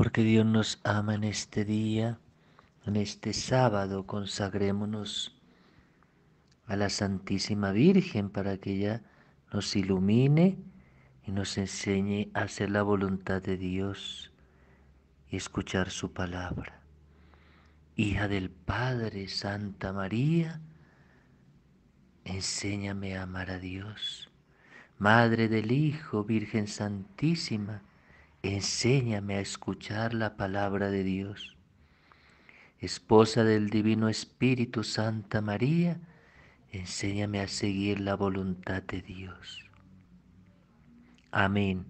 porque Dios nos ama en este día, en este sábado, consagrémonos a la Santísima Virgen para que ella nos ilumine y nos enseñe a hacer la voluntad de Dios y escuchar su palabra. Hija del Padre, Santa María, enséñame a amar a Dios. Madre del Hijo, Virgen Santísima, Enséñame a escuchar la palabra de Dios. Esposa del Divino Espíritu Santa María, enséñame a seguir la voluntad de Dios. Amén,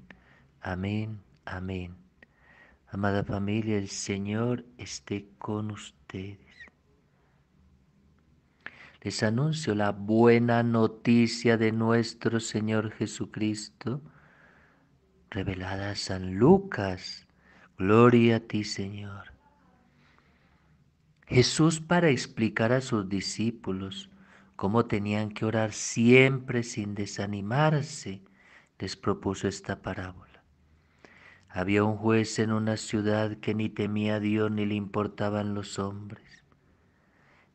amén, amén. Amada familia, el Señor esté con ustedes. Les anuncio la buena noticia de nuestro Señor Jesucristo revelada a San Lucas. Gloria a ti, Señor. Jesús para explicar a sus discípulos cómo tenían que orar siempre sin desanimarse, les propuso esta parábola. Había un juez en una ciudad que ni temía a Dios ni le importaban los hombres.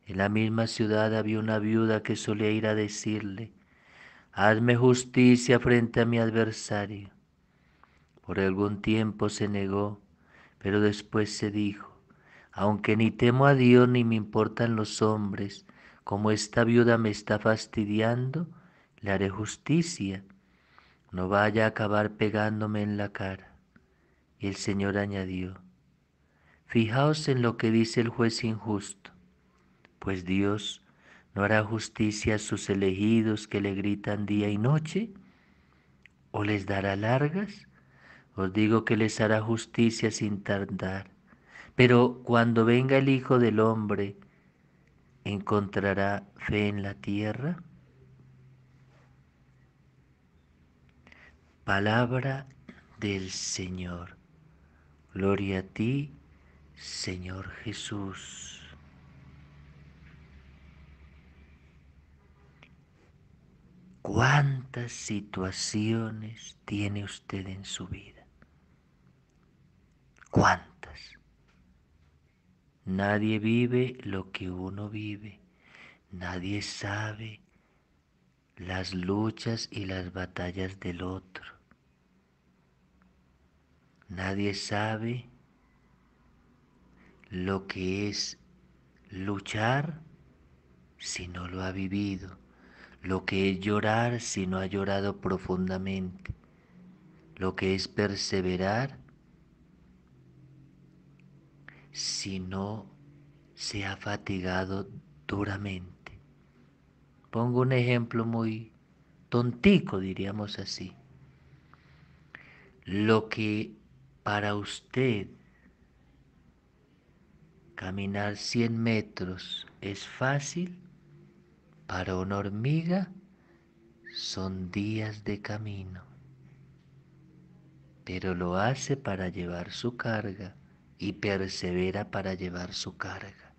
En la misma ciudad había una viuda que solía ir a decirle, hazme justicia frente a mi adversario. Por algún tiempo se negó, pero después se dijo, aunque ni temo a Dios ni me importan los hombres, como esta viuda me está fastidiando, le haré justicia, no vaya a acabar pegándome en la cara. Y el Señor añadió, Fijaos en lo que dice el juez injusto, pues Dios no hará justicia a sus elegidos que le gritan día y noche, o les dará largas. Os digo que les hará justicia sin tardar. Pero cuando venga el Hijo del Hombre, ¿encontrará fe en la tierra? Palabra del Señor. Gloria a ti, Señor Jesús. ¿Cuántas situaciones tiene usted en su vida? ¿Cuántas? Nadie vive lo que uno vive. Nadie sabe las luchas y las batallas del otro. Nadie sabe lo que es luchar si no lo ha vivido, lo que es llorar si no ha llorado profundamente, lo que es perseverar si no se ha fatigado duramente. Pongo un ejemplo muy tontico, diríamos así. Lo que para usted caminar 100 metros es fácil, para una hormiga son días de camino, pero lo hace para llevar su carga y persevera para llevar su carga.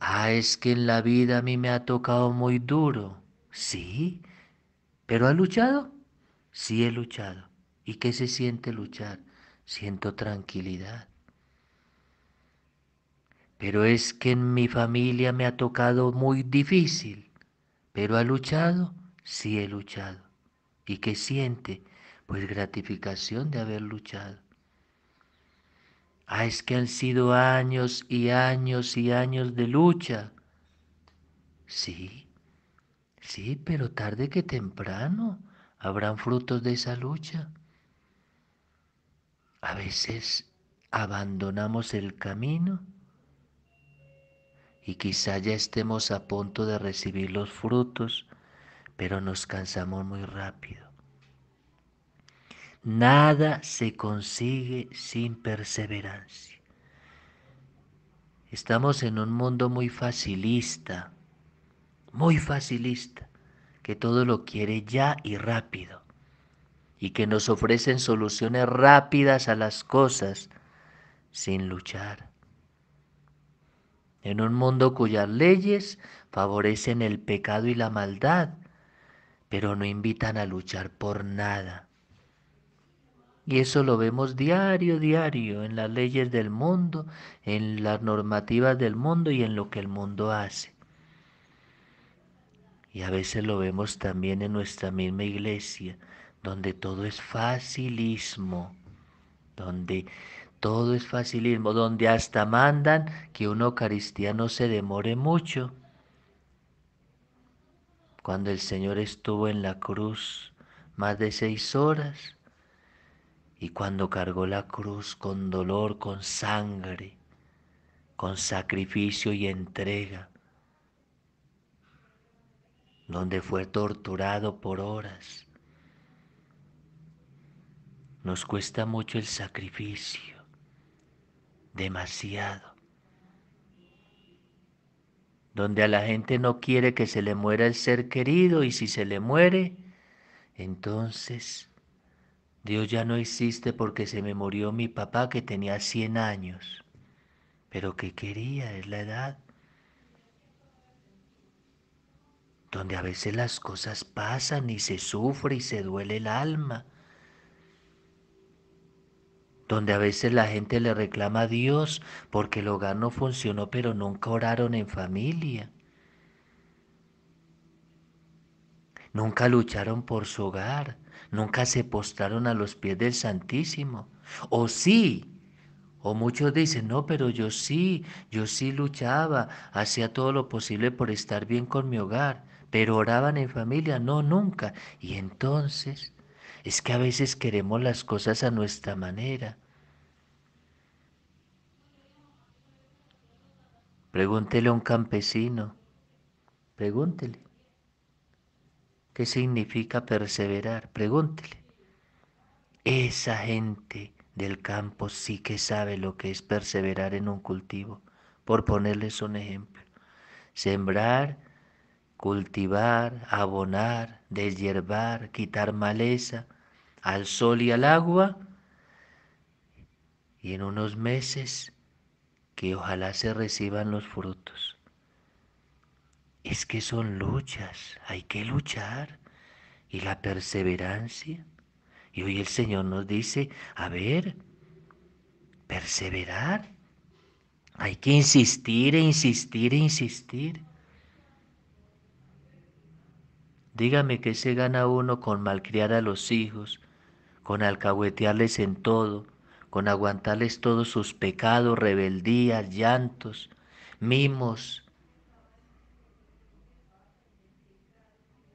Ah, es que en la vida a mí me ha tocado muy duro. Sí, pero ¿ha luchado? Sí he luchado. ¿Y qué se siente luchar? Siento tranquilidad. Pero es que en mi familia me ha tocado muy difícil. Pero ¿ha luchado? Sí he luchado. ¿Y qué siente? Pues gratificación de haber luchado. Ah, es que han sido años y años y años de lucha. Sí, sí, pero tarde que temprano habrán frutos de esa lucha. A veces abandonamos el camino y quizá ya estemos a punto de recibir los frutos, pero nos cansamos muy rápido. Nada se consigue sin perseverancia. Estamos en un mundo muy facilista, muy facilista, que todo lo quiere ya y rápido, y que nos ofrecen soluciones rápidas a las cosas sin luchar. En un mundo cuyas leyes favorecen el pecado y la maldad, pero no invitan a luchar por nada. Y eso lo vemos diario, diario, en las leyes del mundo, en las normativas del mundo y en lo que el mundo hace. Y a veces lo vemos también en nuestra misma iglesia, donde todo es facilismo, donde todo es facilismo, donde hasta mandan que un eucaristiano se demore mucho. Cuando el Señor estuvo en la cruz más de seis horas, y cuando cargó la cruz con dolor, con sangre, con sacrificio y entrega, donde fue torturado por horas, nos cuesta mucho el sacrificio, demasiado. Donde a la gente no quiere que se le muera el ser querido y si se le muere, entonces Dios ya no existe porque se me murió mi papá que tenía 100 años. Pero ¿qué quería? Es la edad. Donde a veces las cosas pasan y se sufre y se duele el alma. Donde a veces la gente le reclama a Dios porque el hogar no funcionó pero nunca oraron en familia. Nunca lucharon por su hogar nunca se postraron a los pies del Santísimo. O sí, o muchos dicen, no, pero yo sí, yo sí luchaba, hacía todo lo posible por estar bien con mi hogar, pero oraban en familia, no, nunca. Y entonces, es que a veces queremos las cosas a nuestra manera. Pregúntele a un campesino, pregúntele. ¿Qué significa perseverar? Pregúntele. Esa gente del campo sí que sabe lo que es perseverar en un cultivo, por ponerles un ejemplo. Sembrar, cultivar, abonar, desherbar, quitar maleza al sol y al agua. Y en unos meses que ojalá se reciban los frutos. Es que son luchas, hay que luchar. Y la perseverancia. Y hoy el Señor nos dice, a ver, perseverar. Hay que insistir e insistir e insistir. Dígame qué se gana uno con malcriar a los hijos, con alcahuetearles en todo, con aguantarles todos sus pecados, rebeldías, llantos, mimos,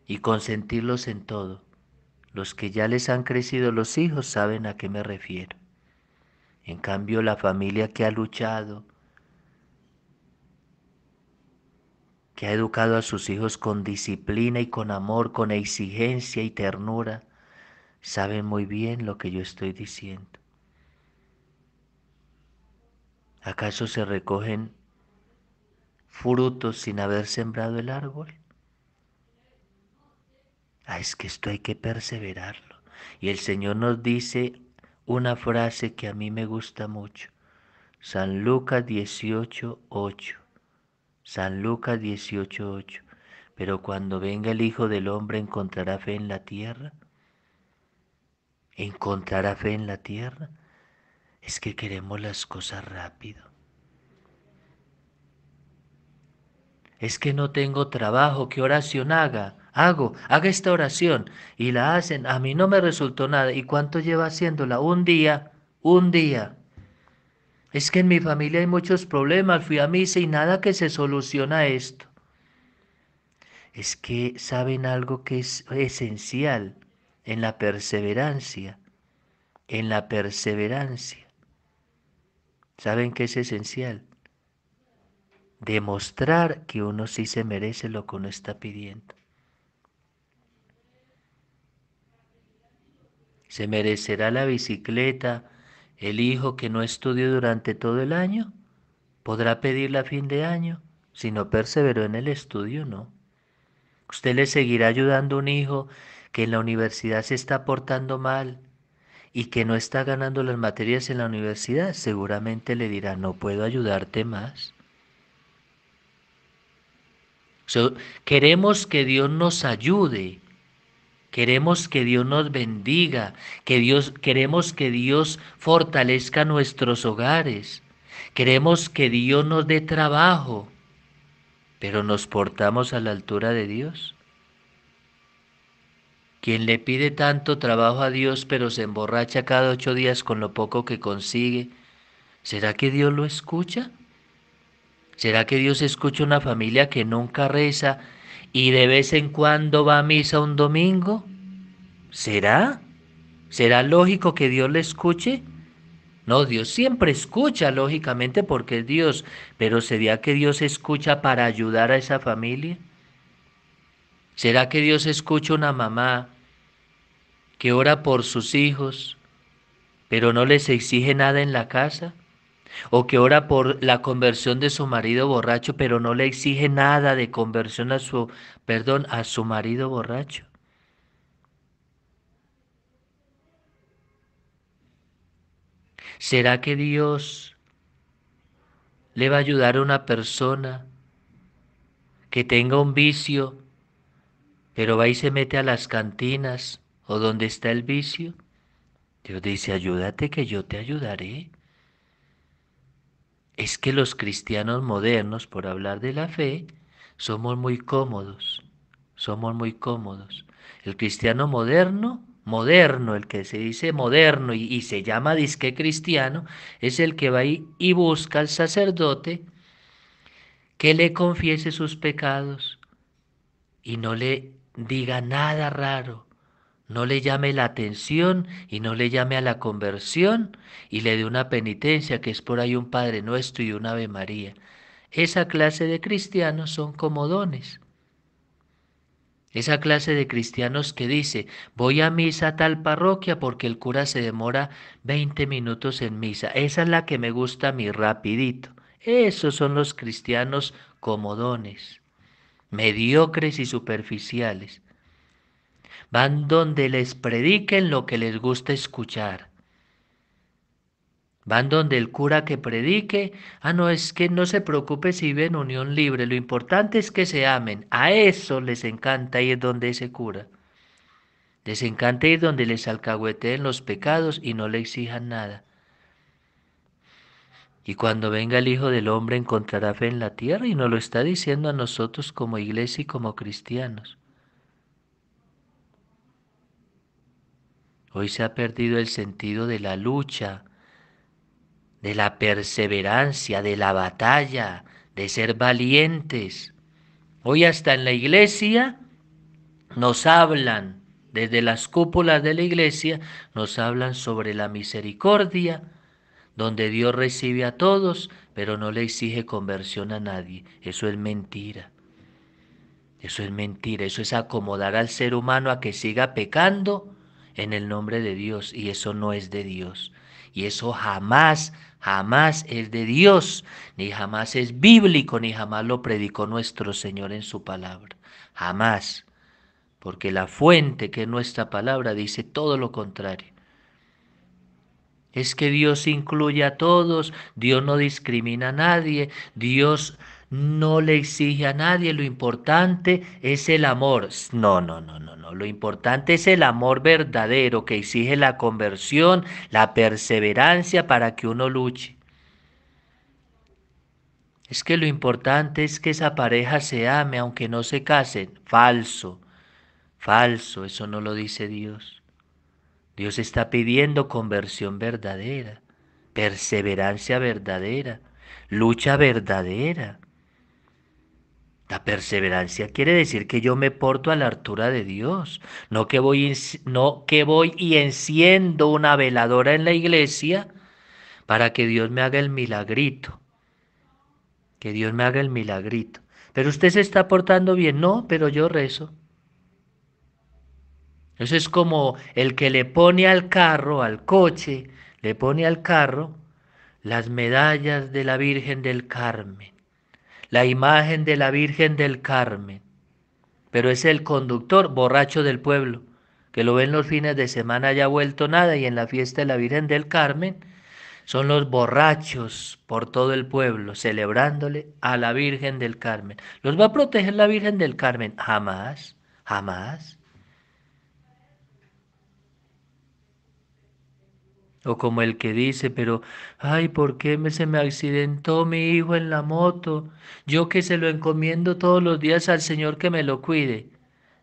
y consentirlos en todo. Los que ya les han crecido los hijos saben a qué me refiero. En cambio, la familia que ha luchado, que ha educado a sus hijos con disciplina y con amor, con exigencia y ternura, saben muy bien lo que yo estoy diciendo. ¿Acaso se recogen frutos sin haber sembrado el árbol? Ah, es que esto hay que perseverarlo. Y el Señor nos dice una frase que a mí me gusta mucho. San Lucas 18, 8. San Lucas 18, 8. Pero cuando venga el Hijo del Hombre encontrará fe en la tierra. Encontrará fe en la tierra. Es que queremos las cosas rápido. Es que no tengo trabajo, ¿qué oración haga? hago, haga esta oración y la hacen, a mí no me resultó nada. ¿Y cuánto lleva haciéndola? Un día, un día. Es que en mi familia hay muchos problemas, fui a misa y nada que se soluciona esto. Es que saben algo que es esencial en la perseverancia, en la perseverancia. ¿Saben qué es esencial? Demostrar que uno sí se merece lo que uno está pidiendo. ¿Se merecerá la bicicleta el hijo que no estudió durante todo el año? ¿Podrá pedirla a fin de año si no perseveró en el estudio? No. Usted le seguirá ayudando a un hijo que en la universidad se está portando mal y que no está ganando las materias en la universidad. Seguramente le dirá, no puedo ayudarte más. queremos que Dios nos ayude Queremos que Dios nos bendiga, que Dios queremos que Dios fortalezca nuestros hogares. Queremos que Dios nos dé trabajo. Pero nos portamos a la altura de Dios. Quien le pide tanto trabajo a Dios pero se emborracha cada ocho días con lo poco que consigue, ¿será que Dios lo escucha? ¿Será que Dios escucha una familia que nunca reza y de vez en cuando va a misa un domingo? ¿Será? ¿Será lógico que Dios le escuche? No, Dios siempre escucha, lógicamente, porque es Dios, pero ¿sería que Dios escucha para ayudar a esa familia? ¿Será que Dios escucha una mamá que ora por sus hijos, pero no les exige nada en la casa? o que ora por la conversión de su marido borracho, pero no le exige nada de conversión a su, perdón, a su marido borracho. ¿Será que Dios le va a ayudar a una persona que tenga un vicio, pero va y se mete a las cantinas o donde está el vicio? Dios dice, ayúdate que yo te ayudaré es que los cristianos modernos, por hablar de la fe, somos muy cómodos, somos muy cómodos. El cristiano moderno, moderno, el que se dice moderno y, se llama disque cristiano, es el que va y busca al sacerdote que le confiese sus pecados y no le diga nada raro, no le llame la atención y no le llame a la conversión y le dé una penitencia que es por ahí un Padre Nuestro y un Ave María. Esa clase de cristianos son comodones. Esa clase de cristianos que dice, voy a misa a tal parroquia porque el cura se demora 20 minutos en misa. Esa es la que me gusta a mí rapidito. Esos son los cristianos comodones, mediocres y superficiales van donde les prediquen lo que les gusta escuchar. Van donde el cura que predique, ah, no, es que no se preocupe si ven unión libre, lo importante es que se amen, a eso les encanta ir donde ese cura. Les encanta ir donde les alcahueteen los pecados y no le exijan nada. Y cuando venga el Hijo del Hombre encontrará fe en la tierra y nos lo está diciendo a nosotros como iglesia y como cristianos. Hoy se ha perdido el sentido de la lucha, de la perseverancia, de la batalla, de ser valientes. Hoy hasta en la iglesia nos hablan, desde las cúpulas de la iglesia, nos hablan sobre la misericordia, donde Dios recibe a todos, pero no le exige conversión a nadie. Eso es mentira. Eso es mentira, eso es acomodar al ser humano a que siga pecando en el nombre de Dios y eso no es de Dios. Y eso jamás, jamás es de Dios, ni jamás es bíblico, ni jamás lo predicó nuestro Señor en su palabra. Jamás. Porque la fuente que es nuestra palabra dice todo lo contrario. Es que Dios incluye a todos, Dios no discrimina a nadie, Dios no le exige a nadie, lo importante es el amor. No, no, no, no, no. Lo importante es el amor verdadero que exige la conversión, la perseverancia para que uno luche. Es que lo importante es que esa pareja se ame aunque no se casen. Falso, falso, eso no lo dice Dios. Dios está pidiendo conversión verdadera, perseverancia verdadera, lucha verdadera perseverancia quiere decir que yo me porto a la altura de Dios, no que voy, no que voy y enciendo una veladora en la iglesia para que Dios me haga el milagrito. Que Dios me haga el milagrito. Pero usted se está portando bien, no, pero yo rezo. Eso es como el que le pone al carro, al coche, le pone al carro las medallas de la Virgen del Carmen la imagen de la Virgen del Carmen, pero es el conductor borracho del pueblo, que lo ven los fines de semana ya vuelto nada y en la fiesta de la Virgen del Carmen son los borrachos por todo el pueblo celebrándole a la Virgen del Carmen. ¿Los va a proteger la Virgen del Carmen? Jamás, jamás. O como el que dice, pero, ay, ¿por qué se me accidentó mi hijo en la moto? Yo que se lo encomiendo todos los días al Señor que me lo cuide.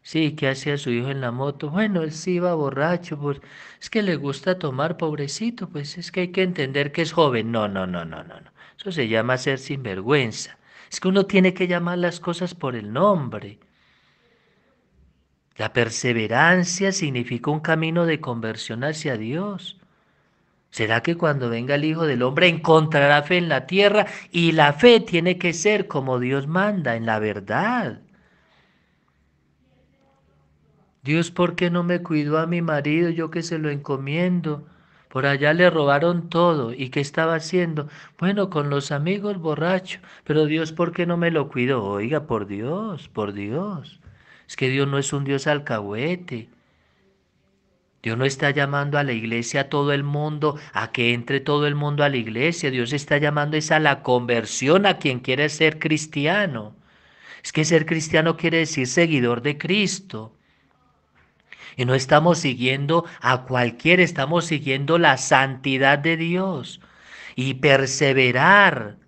Sí, ¿qué a su hijo en la moto? Bueno, él sí va borracho, pues es que le gusta tomar, pobrecito, pues es que hay que entender que es joven. No, no, no, no, no, no. Eso se llama ser sinvergüenza. Es que uno tiene que llamar las cosas por el nombre. La perseverancia significa un camino de conversión hacia Dios. ¿Será que cuando venga el Hijo del Hombre encontrará fe en la tierra? Y la fe tiene que ser como Dios manda, en la verdad. Dios, ¿por qué no me cuidó a mi marido yo que se lo encomiendo? Por allá le robaron todo. ¿Y qué estaba haciendo? Bueno, con los amigos borracho. Pero Dios, ¿por qué no me lo cuidó? Oiga, por Dios, por Dios. Es que Dios no es un Dios alcahuete. Dios no está llamando a la iglesia a todo el mundo, a que entre todo el mundo a la iglesia. Dios está llamando es a la conversión a quien quiere ser cristiano. Es que ser cristiano quiere decir seguidor de Cristo. Y no estamos siguiendo a cualquiera, estamos siguiendo la santidad de Dios. Y perseverar,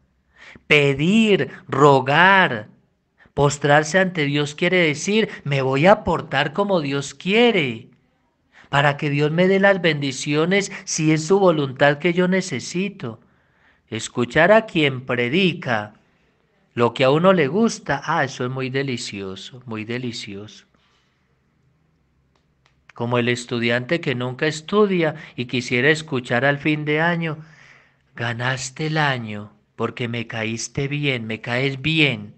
pedir, rogar, postrarse ante Dios quiere decir, me voy a portar como Dios quiere para que Dios me dé las bendiciones si es su voluntad que yo necesito. Escuchar a quien predica lo que a uno le gusta, ah, eso es muy delicioso, muy delicioso. Como el estudiante que nunca estudia y quisiera escuchar al fin de año, ganaste el año porque me caíste bien, me caes bien.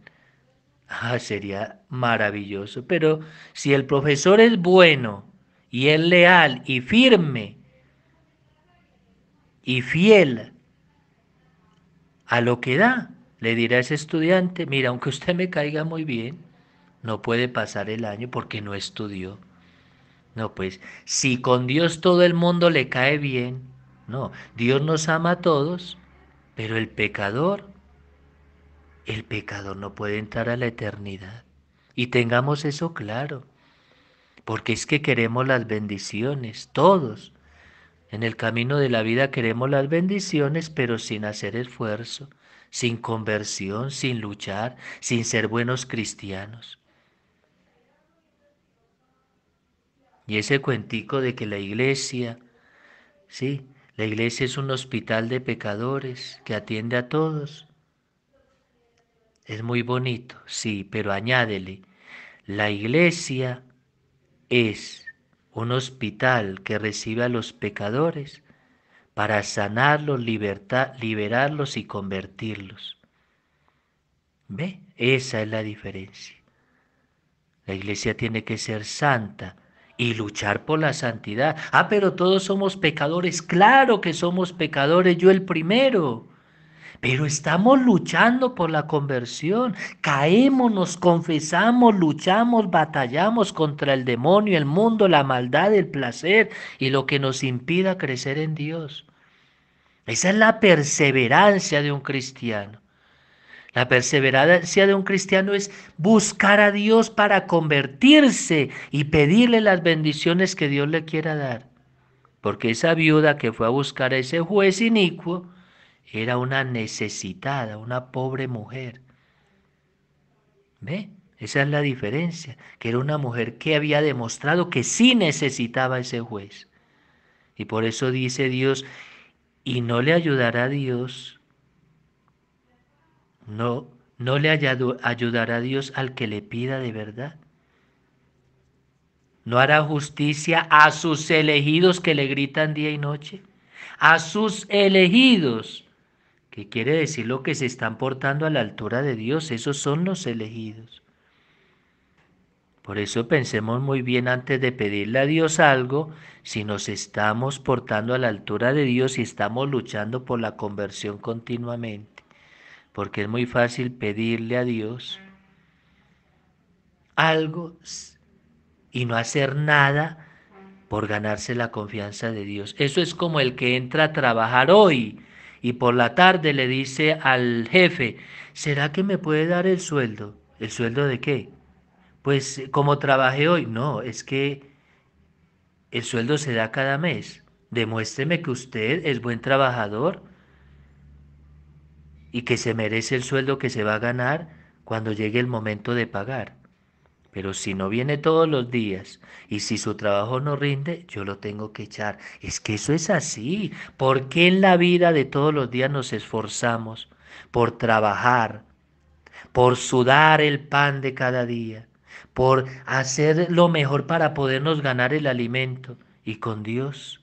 Ah, sería maravilloso. Pero si el profesor es bueno, y es leal y firme y fiel a lo que da, le dirá a ese estudiante, mira, aunque usted me caiga muy bien, no puede pasar el año porque no estudió. No, pues si con Dios todo el mundo le cae bien, no, Dios nos ama a todos, pero el pecador, el pecador no puede entrar a la eternidad. Y tengamos eso claro porque es que queremos las bendiciones, todos. En el camino de la vida queremos las bendiciones, pero sin hacer esfuerzo, sin conversión, sin luchar, sin ser buenos cristianos. Y ese cuentico de que la iglesia, sí, la iglesia es un hospital de pecadores que atiende a todos. Es muy bonito, sí, pero añádele, la iglesia es un hospital que recibe a los pecadores para sanarlos, liberarlos y convertirlos. ¿Ve? Esa es la diferencia. La iglesia tiene que ser santa y luchar por la santidad. Ah, pero todos somos pecadores. Claro que somos pecadores, yo el primero. Pero estamos luchando por la conversión. Caemos, nos confesamos, luchamos, batallamos contra el demonio, el mundo, la maldad, el placer y lo que nos impida crecer en Dios. Esa es la perseverancia de un cristiano. La perseverancia de un cristiano es buscar a Dios para convertirse y pedirle las bendiciones que Dios le quiera dar. Porque esa viuda que fue a buscar a ese juez inicuo, era una necesitada, una pobre mujer. ¿Ve? Esa es la diferencia, que era una mujer que había demostrado que sí necesitaba ese juez. Y por eso dice Dios, y no le ayudará a Dios, no, no le ayudará a Dios al que le pida de verdad. No hará justicia a sus elegidos que le gritan día y noche, a sus elegidos que quiere decir lo que se están portando a la altura de Dios, esos son los elegidos. Por eso pensemos muy bien antes de pedirle a Dios algo, si nos estamos portando a la altura de Dios y estamos luchando por la conversión continuamente, porque es muy fácil pedirle a Dios algo y no hacer nada por ganarse la confianza de Dios. Eso es como el que entra a trabajar hoy y por la tarde le dice al jefe, ¿será que me puede dar el sueldo? ¿El sueldo de qué? Pues como trabajé hoy, no, es que el sueldo se da cada mes. Demuéstreme que usted es buen trabajador y que se merece el sueldo que se va a ganar cuando llegue el momento de pagar. Pero si no viene todos los días y si su trabajo no rinde, yo lo tengo que echar. Es que eso es así. ¿Por qué en la vida de todos los días nos esforzamos por trabajar, por sudar el pan de cada día, por hacer lo mejor para podernos ganar el alimento? Y con Dios,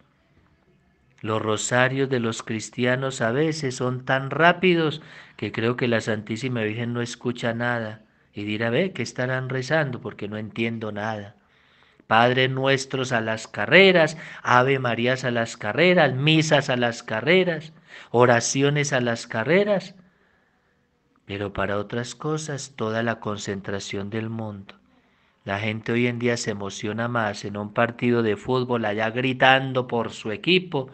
los rosarios de los cristianos a veces son tan rápidos que creo que la Santísima Virgen no escucha nada y dirá, ve, ¿qué estarán rezando? Porque no entiendo nada. Padre nuestros a las carreras, Ave Marías a las carreras, misas a las carreras, oraciones a las carreras, pero para otras cosas toda la concentración del mundo. La gente hoy en día se emociona más en un partido de fútbol allá gritando por su equipo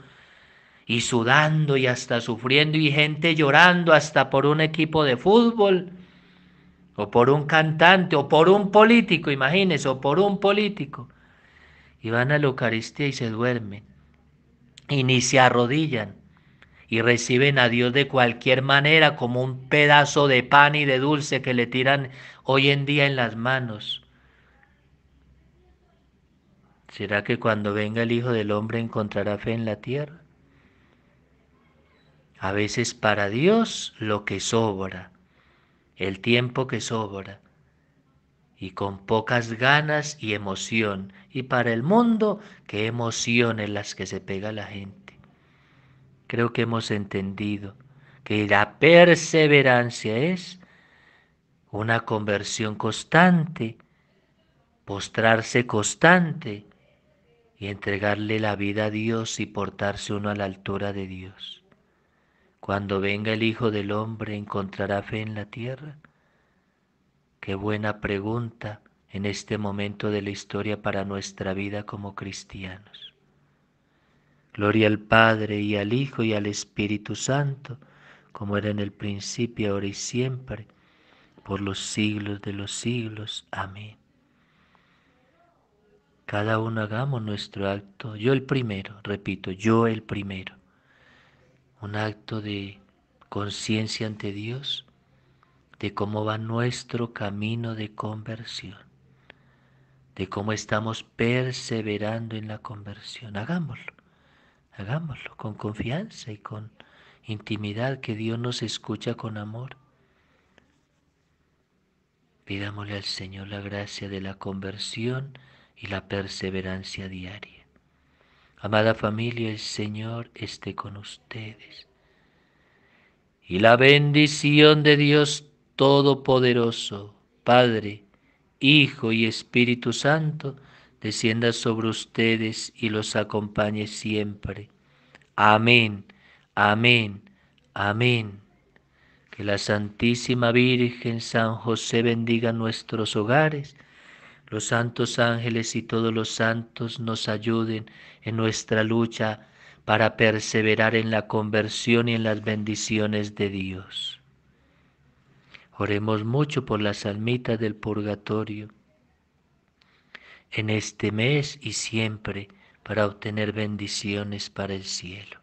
y sudando y hasta sufriendo y gente llorando hasta por un equipo de fútbol o por un cantante, o por un político, imagínense, o por un político. Y van a la Eucaristía y se duermen, y ni se arrodillan, y reciben a Dios de cualquier manera, como un pedazo de pan y de dulce que le tiran hoy en día en las manos. ¿Será que cuando venga el Hijo del Hombre encontrará fe en la tierra? A veces para Dios lo que sobra el tiempo que sobra, y con pocas ganas y emoción, y para el mundo, qué emociones las que se pega la gente. Creo que hemos entendido que la perseverancia es una conversión constante, postrarse constante y entregarle la vida a Dios y portarse uno a la altura de Dios. Cuando venga el Hijo del Hombre, ¿encontrará fe en la tierra? Qué buena pregunta en este momento de la historia para nuestra vida como cristianos. Gloria al Padre y al Hijo y al Espíritu Santo, como era en el principio, ahora y siempre, por los siglos de los siglos. Amén. Cada uno hagamos nuestro acto, yo el primero, repito, yo el primero un acto de conciencia ante Dios de cómo va nuestro camino de conversión, de cómo estamos perseverando en la conversión. Hagámoslo, hagámoslo con confianza y con intimidad, que Dios nos escucha con amor. Pidámosle al Señor la gracia de la conversión y la perseverancia diaria. Amada familia, el Señor esté con ustedes. Y la bendición de Dios Todopoderoso, Padre, Hijo y Espíritu Santo, descienda sobre ustedes y los acompañe siempre. Amén, amén, amén. Que la Santísima Virgen San José bendiga nuestros hogares los santos ángeles y todos los santos nos ayuden en nuestra lucha para perseverar en la conversión y en las bendiciones de Dios. Oremos mucho por las almitas del purgatorio en este mes y siempre para obtener bendiciones para el cielo.